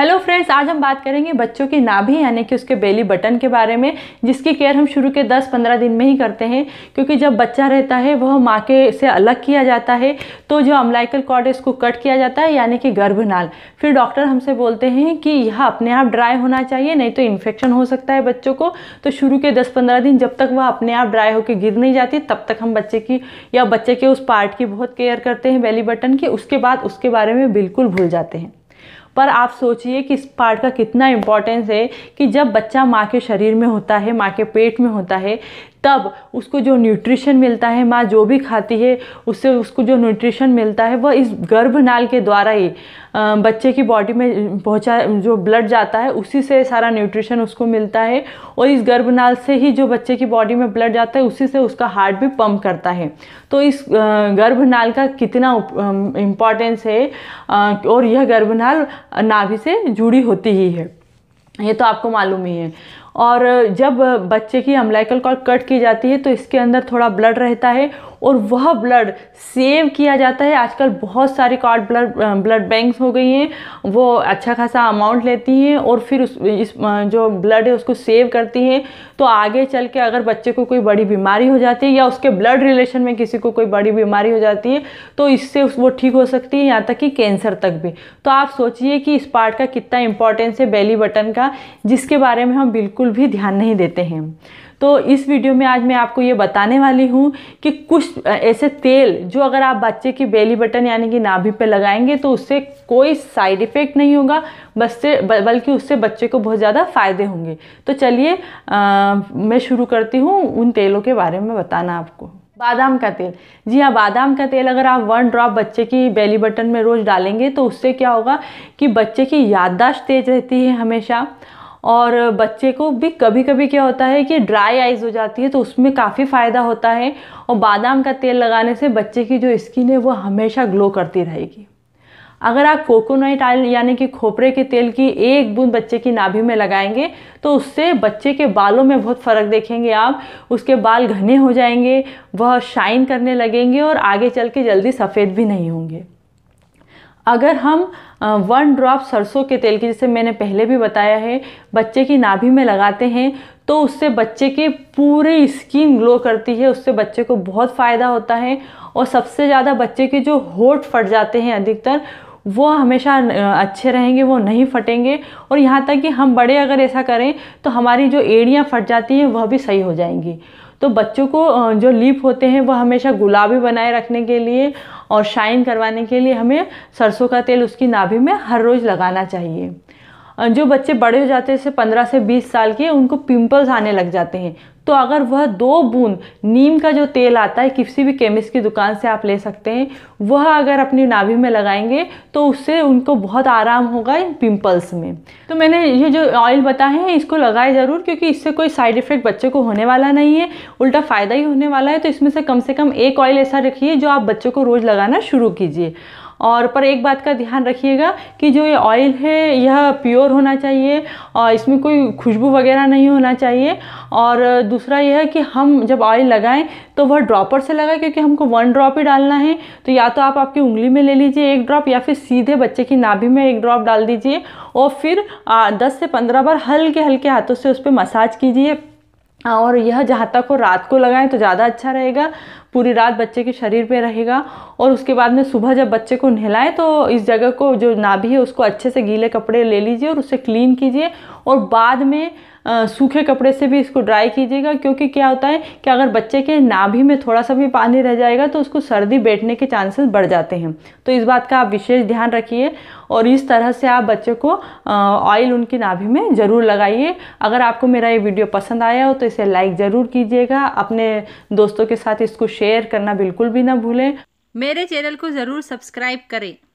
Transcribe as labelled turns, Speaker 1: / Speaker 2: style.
Speaker 1: hello friends आज हम बात करेंगे बच्चों की नाभि यानी कि उसके बेली बटन के बारे में जिसकी केयर हम शुरू के 10-15 दिन में ही करते हैं क्योंकि जब बच्चा रहता है वह माँ के से अलग किया जाता है तो जो अम्लाइकल कॉर्ड है उसको कट किया जाता है यानी कि गर्भनाल फिर डॉक्टर हमसे बोलते हैं कि यह अपने आप ड्राई होना चाहिए नहीं तो इन्फेक्शन हो सकता है बच्चों को तो शुरू के दस पंद्रह दिन जब तक वह अपने आप ड्राई होकर गिर नहीं जाती तब तक हम बच्चे की या बच्चे के उस पार्ट की बहुत केयर करते हैं बेली बटन की उसके बाद उसके बारे में बिल्कुल भूल जाते हैं पर आप सोचिए कि इस पार्ट का कितना इम्पॉर्टेंस है कि जब बच्चा माँ के शरीर में होता है माँ के पेट में होता है तब उसको जो न्यूट्रिशन मिलता है माँ जो भी खाती है उससे उसको जो न्यूट्रिशन मिलता है वह इस गर्भनाल के द्वारा ही बच्चे की बॉडी में पहुँचा जो ब्लड जाता है उसी से सारा न्यूट्रिशन उसको मिलता है और इस गर्भनाल से ही जो बच्चे की बॉडी में ब्लड जाता है उसी से उसका हार्ट भी पम्प करता है तो इस गर्भनाल का कितना इम्पॉर्टेंस है और यह गर्भनाल नाभि से जुड़ी होती ही है ये तो आपको मालूम ही है और जब बच्चे की अम्लाइकल कॉल कट की जाती है तो इसके अंदर थोड़ा ब्लड रहता है और वह ब्लड सेव किया जाता है आजकल बहुत सारे कार्ड ब्लड ब्लड बैंक्स हो गई हैं वो अच्छा खासा अमाउंट लेती हैं और फिर उस इस जो ब्लड है उसको सेव करती हैं तो आगे चल के अगर बच्चे को कोई बड़ी बीमारी हो जाती है या उसके ब्लड रिलेशन में किसी को कोई बड़ी बीमारी हो जाती है तो इससे वो ठीक हो सकती है यहाँ तक कि कैंसर तक भी तो आप सोचिए कि इस पार्ट का कितना इंपॉर्टेंस है बेली बटन का जिसके बारे में हम बिल्कुल भी ध्यान नहीं देते हैं तो इस वीडियो में आज मैं आपको ये बताने वाली हूँ कि कुछ ऐसे तेल जो अगर आप बच्चे की बेली बटन यानी कि नाभि पे लगाएंगे तो उससे कोई साइड इफ़ेक्ट नहीं होगा बस से बल्कि उससे बच्चे को बहुत ज़्यादा फ़ायदे होंगे तो चलिए मैं शुरू करती हूँ उन तेलों के बारे में बताना आपको बादाम का तेल जी हाँ बादाम का तेल अगर आप वन ड्रॉप बच्चे की बेली बटन में रोज़ डालेंगे तो उससे क्या होगा कि बच्चे की याददाश्त तेज रहती है हमेशा और बच्चे को भी कभी कभी क्या होता है कि ड्राई आइज़ हो जाती है तो उसमें काफ़ी फ़ायदा होता है और बादाम का तेल लगाने से बच्चे की जो स्किन है वो हमेशा ग्लो करती रहेगी अगर आप कोकोनट ऑयल यानी कि खोपरे के तेल की एक बूंद बच्चे की नाभि में लगाएंगे तो उससे बच्चे के बालों में बहुत फ़र्क देखेंगे आप उसके बाल घने हो जाएंगे वह शाइन करने लगेंगे और आगे चल के जल्दी सफ़ेद भी नहीं होंगे अगर हम वन ड्रॉप सरसों के तेल की जैसे मैंने पहले भी बताया है बच्चे की नाभि में लगाते हैं तो उससे बच्चे के पूरी स्किन ग्लो करती है उससे बच्चे को बहुत फ़ायदा होता है और सबसे ज़्यादा बच्चे के जो होठ फट जाते हैं अधिकतर वो हमेशा अच्छे रहेंगे वो नहीं फटेंगे और यहाँ तक कि हम बड़े अगर ऐसा करें तो हमारी जो एड़ियाँ फट जाती हैं वह भी सही हो जाएंगी तो बच्चों को जो लीफ होते हैं वह हमेशा गुलाबी बनाए रखने के लिए और शाइन करवाने के लिए हमें सरसों का तेल उसकी नाभि में हर रोज़ लगाना चाहिए जो बच्चे बड़े हो जाते हैं जैसे पंद्रह से बीस साल के उनको पिंपल्स आने लग जाते हैं तो अगर वह दो बूंद नीम का जो तेल आता है किसी भी केमिस्ट की दुकान से आप ले सकते हैं वह अगर अपनी नाभि में लगाएंगे तो उससे उनको बहुत आराम होगा इन पिंपल्स में तो मैंने ये जो ऑयल बताए हैं इसको लगाए ज़रूर क्योंकि इससे कोई साइड इफ़ेक्ट बच्चे को होने वाला नहीं है उल्टा फ़ायदा ही होने वाला है तो इसमें से कम से कम एक ऑयल ऐसा रखिए जो आप बच्चों को रोज़ लगाना शुरू कीजिए और पर एक बात का ध्यान रखिएगा कि जो ये ऑयल है यह प्योर होना चाहिए और इसमें कोई खुशबू वगैरह नहीं होना चाहिए और दूसरा यह है कि हम जब ऑयल लगाएं तो वह ड्रॉपर से लगाएं क्योंकि हमको वन ड्रॉप ही डालना है तो या तो आप आपकी उंगली में ले लीजिए एक ड्रॉप या फिर सीधे बच्चे की नाभि में एक ड्रॉप डाल दीजिए और फिर दस से पंद्रह बार हल्के हल्के हाथों से उस पर मसाज कीजिए और यह जहाँ तक हो रात को लगाएं तो ज़्यादा अच्छा रहेगा पूरी रात बच्चे के शरीर पे रहेगा और उसके बाद में सुबह जब बच्चे को नहलाएं तो इस जगह को जो नाभि है उसको अच्छे से गीले कपड़े ले लीजिए और उससे क्लीन कीजिए और बाद में आ, सूखे कपड़े से भी इसको ड्राई कीजिएगा क्योंकि क्या होता है कि अगर बच्चे के नाभि में थोड़ा सा भी पानी रह जाएगा तो उसको सर्दी बैठने के चांसेस बढ़ जाते हैं तो इस बात का आप विशेष ध्यान रखिए और इस तरह से आप बच्चे को ऑयल उनकी नाभि में ज़रूर लगाइए अगर आपको मेरा ये वीडियो पसंद आया हो तो इसे लाइक ज़रूर कीजिएगा अपने दोस्तों के साथ इसको शेयर करना बिल्कुल भी ना भूलें मेरे चैनल को ज़रूर सब्सक्राइब करें